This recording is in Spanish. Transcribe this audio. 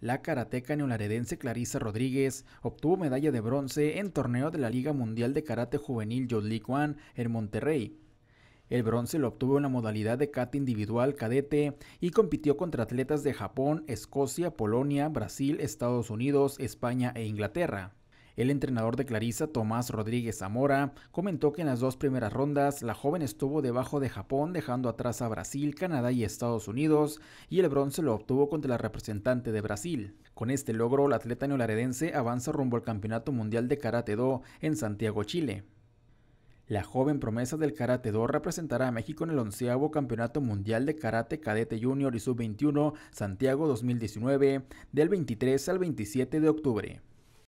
La karateca neolaredense Clarisa Rodríguez obtuvo medalla de bronce en torneo de la Liga Mundial de Karate Juvenil Jodli Kwan en Monterrey. El bronce lo obtuvo en la modalidad de kata individual cadete y compitió contra atletas de Japón, Escocia, Polonia, Brasil, Estados Unidos, España e Inglaterra. El entrenador de Clarisa, Tomás Rodríguez Zamora, comentó que en las dos primeras rondas la joven estuvo debajo de Japón, dejando atrás a Brasil, Canadá y Estados Unidos, y el bronce lo obtuvo contra la representante de Brasil. Con este logro, la atleta neolaredense avanza rumbo al Campeonato Mundial de Karate Do en Santiago, Chile. La joven promesa del Karate Do representará a México en el onceavo Campeonato Mundial de Karate Cadete Junior y Sub-21 Santiago 2019 del 23 al 27 de octubre.